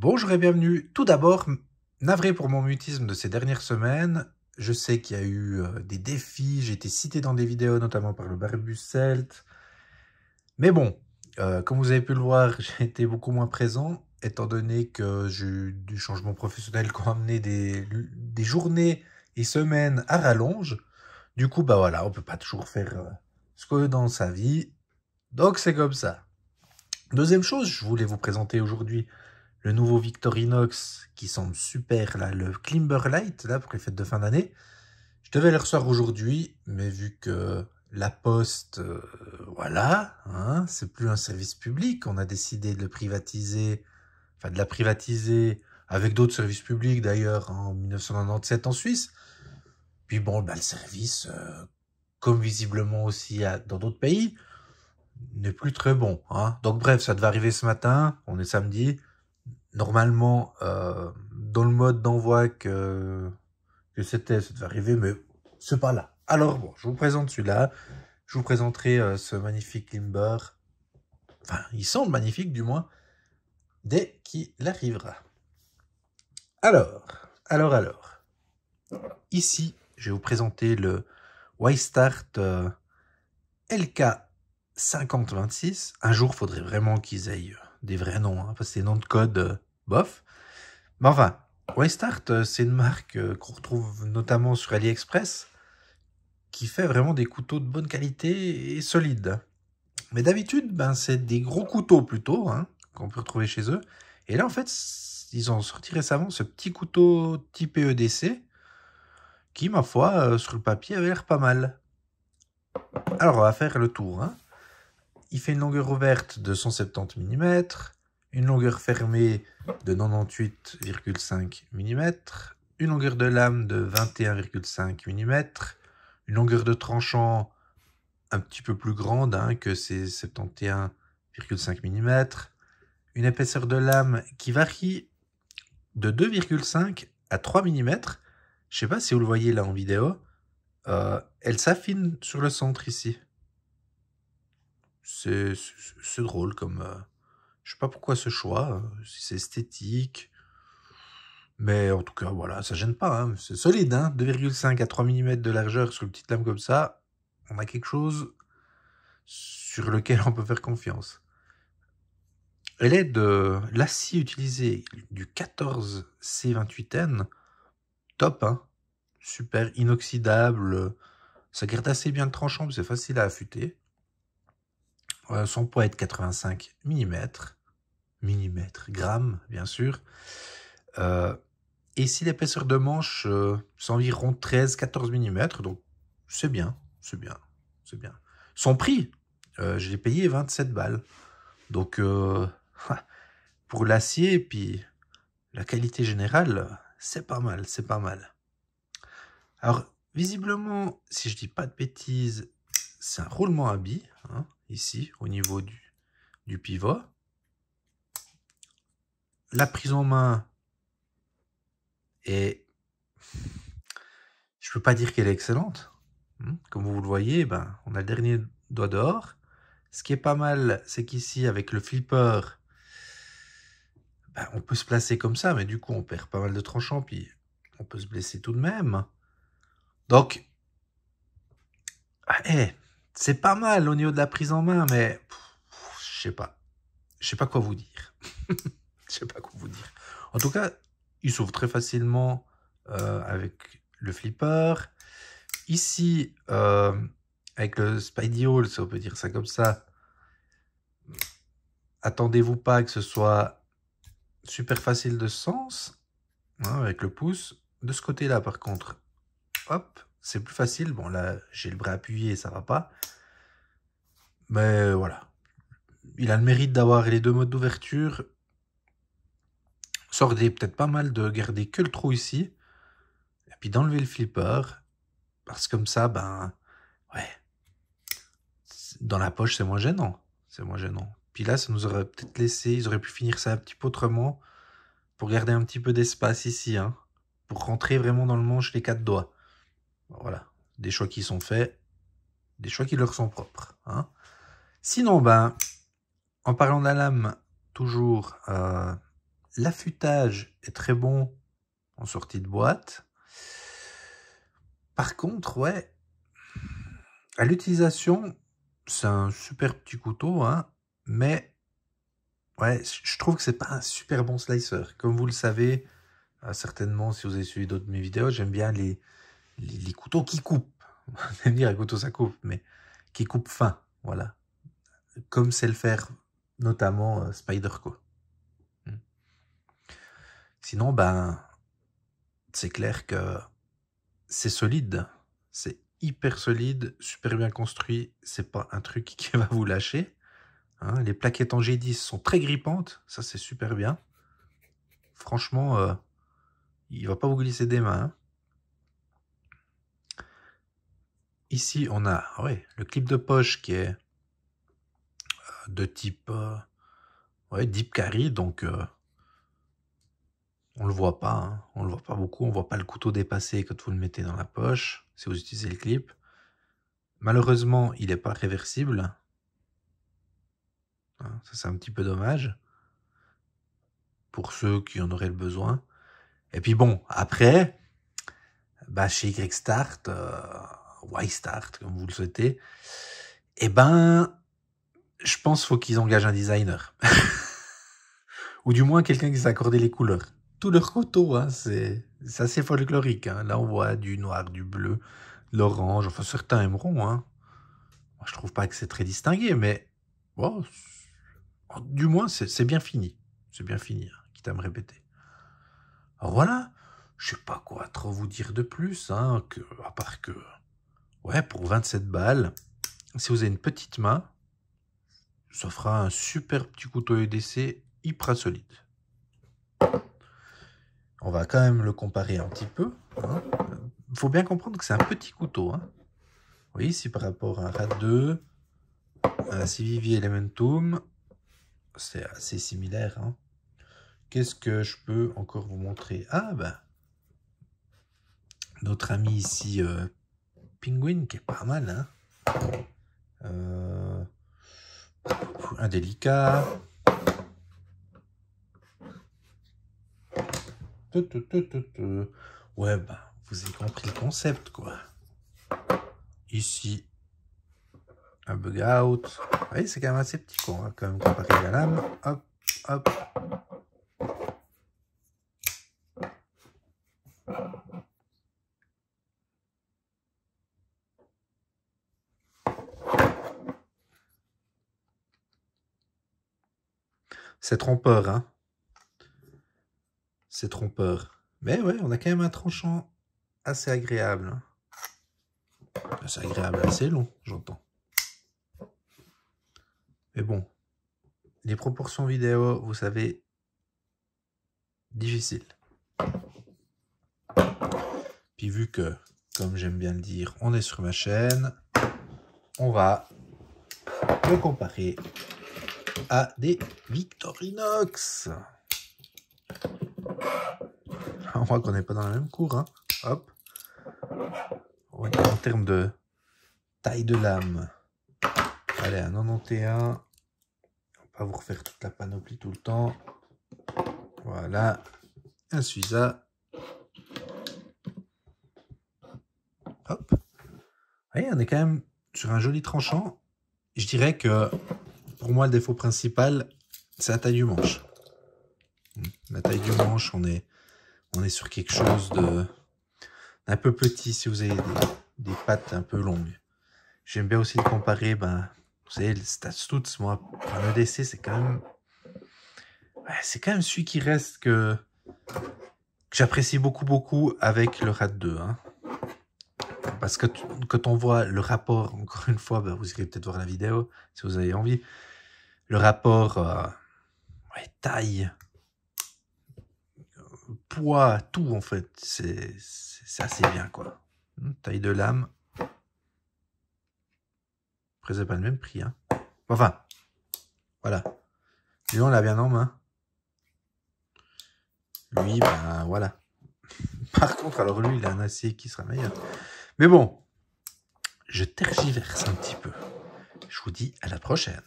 Bonjour et bienvenue. Tout d'abord, navré pour mon mutisme de ces dernières semaines. Je sais qu'il y a eu euh, des défis, j'ai été cité dans des vidéos, notamment par le barbu Celt. Mais bon, euh, comme vous avez pu le voir, j'ai été beaucoup moins présent, étant donné que j'ai eu du changement professionnel qui a amené des, journées et semaines à rallonge. Du coup, bah voilà, on peut pas toujours faire euh, ce qu'on veut dans sa vie. Donc c'est comme ça. Deuxième chose, je voulais vous présenter aujourd'hui le nouveau Victorinox qui semble super, là, le Climberlight, là, pour les fêtes de fin d'année. Je devais le recevoir aujourd'hui, mais vu que la poste, euh, voilà, hein, c'est plus un service public, on a décidé de le privatiser, enfin de la privatiser avec d'autres services publics d'ailleurs, hein, en 1997 en Suisse. Puis bon, bah, le service, euh, comme visiblement aussi dans d'autres pays, n'est plus très bon. Hein. Donc bref, ça devait arriver ce matin, on est samedi, normalement, euh, dans le mode d'envoi que, que c'était, ça devait arriver, mais c'est pas là. Alors bon, je vous présente celui-là. Je vous présenterai euh, ce magnifique Limber. Enfin, il semble magnifique du moins, dès qu'il arrivera. Alors, alors, alors. Ici, je vais vous présenter le Y-Start euh, LK 5026. Un jour, il faudrait vraiment qu'ils aient des vrais noms, hein, parce que c'est noms de code bof. Mais enfin, Westart, euh, c'est une marque euh, qu'on retrouve notamment sur AliExpress, qui fait vraiment des couteaux de bonne qualité et solides. Mais d'habitude, ben, c'est des gros couteaux plutôt, hein, qu'on peut retrouver chez eux. Et là, en fait, ils ont sorti récemment ce petit couteau type EDC, qui, ma foi, euh, sur le papier, avait l'air pas mal. Alors, on va faire le tour. Hein. Il fait une longueur ouverte de 170 mm, une longueur fermée de 98,5 mm, une longueur de lame de 21,5 mm, une longueur de tranchant un petit peu plus grande hein, que ces 71,5 mm, une épaisseur de lame qui varie de 2,5 à 3 mm. Je sais pas si vous le voyez là en vidéo. Euh, elle s'affine sur le centre ici. C'est drôle comme, euh, je sais pas pourquoi ce choix, euh, si c'est esthétique, mais en tout cas, voilà, ça gêne pas. Hein. C'est solide, hein 2,5 à 3 mm de largeur sur une petite lame comme ça. On a quelque chose sur lequel on peut faire confiance. Elle est de l'acier utilisé du 14C28N. Top, hein super inoxydable. Ça garde assez bien le tranchant, c'est facile à affûter. Euh, son poids est de 85 mm millimètres, grammes, bien sûr. Euh, si l'épaisseur de manche, c'est environ 13-14 mm, donc c'est bien, c'est bien, c'est bien. Son prix, euh, je l'ai payé 27 balles. Donc, euh, ah, pour l'acier, puis la qualité générale, c'est pas mal, c'est pas mal. Alors, visiblement, si je dis pas de bêtises, c'est un roulement à billes, hein, ici, au niveau du, du pivot la prise en main est, je ne peux pas dire qu'elle est excellente. Hmm. Comme vous le voyez, ben, on a le dernier doigt dehors. Ce qui est pas mal, c'est qu'ici, avec le flipper, ben, on peut se placer comme ça, mais du coup, on perd pas mal de tranchants, puis on peut se blesser tout de même. Donc, ah, eh, c'est pas mal au niveau de la prise en main, mais je sais pas. Je sais pas quoi vous dire. je sais pas quoi vous dire. En tout cas, il s'ouvre très facilement euh, avec le flipper. Ici, euh, avec le Spidey Hall, si on peut dire ça comme ça, attendez-vous pas que ce soit super facile de sens, hein, avec le pouce. De ce côté-là, par contre, hop, c'est plus facile. Bon, là, j'ai le bras appuyé, ça va pas. Mais voilà. Il a le mérite d'avoir les deux modes d'ouverture. Sortez peut-être pas mal de garder que le trou ici, et puis d'enlever le flipper, parce que comme ça, ben, ouais, dans la poche, c'est moins gênant. C'est moins gênant. Puis là, ça nous aurait peut-être laissé, ils auraient pu finir ça un petit peu autrement, pour garder un petit peu d'espace ici, hein, pour rentrer vraiment dans le manche les quatre doigts. Voilà, des choix qui sont faits, des choix qui leur sont propres. Hein. Sinon, ben, en parlant de la lame, toujours... Euh, l'affûtage est très bon en sortie de boîte. Par contre, ouais, à l'utilisation, c'est un super petit couteau, hein, mais ouais, je trouve que c'est pas un super bon slicer. Comme vous le savez, euh, certainement, si vous avez suivi d'autres de mes vidéos, j'aime bien les, les, couteaux qui coupent. On va dire un couteau ça coupe, mais qui coupe fin, voilà. Comme c'est le faire notamment euh, Spider co Sinon, ben, c'est clair que c'est solide. C'est hyper solide, super bien construit. C'est pas un truc qui va vous lâcher. Hein. les plaquettes en G10 sont très grippantes. Ça, c'est super bien. Franchement, il euh, il va pas vous glisser des mains. Hein. Ici, on a ah le clip de poche qui est euh, de type euh, ouais, deep carry, donc on le voit pas, on hein. on le voit pas beaucoup, on voit pas le couteau dépasser quand vous le mettez dans la poche, si vous utilisez le clip. Malheureusement, il n'est pas réversible. Hein, ça, c'est un petit peu dommage. Pour ceux qui en auraient le besoin. Et puis bon, après, bah chez euh, YStart, YStart, comme vous le souhaitez, eh ben, je pense qu'il faut qu'ils engagent un designer. Ou du moins quelqu'un qui s'est accordé les couleurs tous leurs couteaux, Hein, c'est assez folklorique. Hein. Là, on voit du noir, du bleu, de l'orange. Enfin, certains aimeront. Hein. Moi, je trouve pas que c'est très distingué, mais bon, du moins, c'est bien fini. C'est bien fini, hein, quitte à me répéter. voilà. Je sais pas quoi trop vous dire de plus, hein, que, à part que... Ouais, pour 27 balles, si vous avez une petite main, ça fera un super petit couteau EDC hyper solide on va quand même le comparer un petit peu. Il hein. faut bien comprendre que c'est un petit couteau. Hein. Vous voyez par rapport à un RAT2, un Civivi euh, Elementum, c'est assez similaire. Hein. Qu'est-ce que je peux encore vous montrer Ah ben, notre ami ici, euh, Penguin, qui est pas mal. Hein. Euh, un délicat, Ouais, ben, vous avez compris le concept, quoi. Ici, un bug out. Vous voyez, c'est quand même assez petit, quoi. quand même comparé à la lame. Hop, hop. C'est trompeur, hein c'est trompeur. Mais ouais, on a quand même un tranchant assez agréable. Hein. Assez agréable, assez long, j'entends. Mais bon, les proportions vidéo, vous savez, difficile. Puis vu que, comme j'aime bien le dire, on est sur ma chaîne, on va le comparer à des Victorinox on voit qu'on n'est pas dans la même cour. Hein. en termes de taille de lame. Allez, un 91. On va pas vous refaire toute la panoplie tout le temps. Voilà. Un Suiza. Hop. Vous voyez, on est quand même sur un joli tranchant. Je dirais que pour moi, le défaut principal, c'est la taille du manche. La taille du manche, on est on est sur quelque chose de un peu petit si vous avez des, pattes un peu longues. J'aime bien aussi le comparer, ben, vous savez, le Toots, moi, un EDC, c'est quand même... c'est quand même celui qui reste que, j'apprécie beaucoup, beaucoup avec le RAT 2. Hein. Parce que quand on voit le rapport, encore une fois, ben, vous irez peut-être voir la vidéo si vous avez envie, le rapport euh, taille, poids, tout en fait, c'est assez bien quoi. Hmm, taille de lame. Après, c'est pas le même prix. Hein. Enfin, voilà. Lui, on l'a bien en main. Lui, ben voilà. Par contre, alors lui, il a un acier qui sera meilleur. Mais bon, je tergiverse un petit peu. Je vous dis à la prochaine.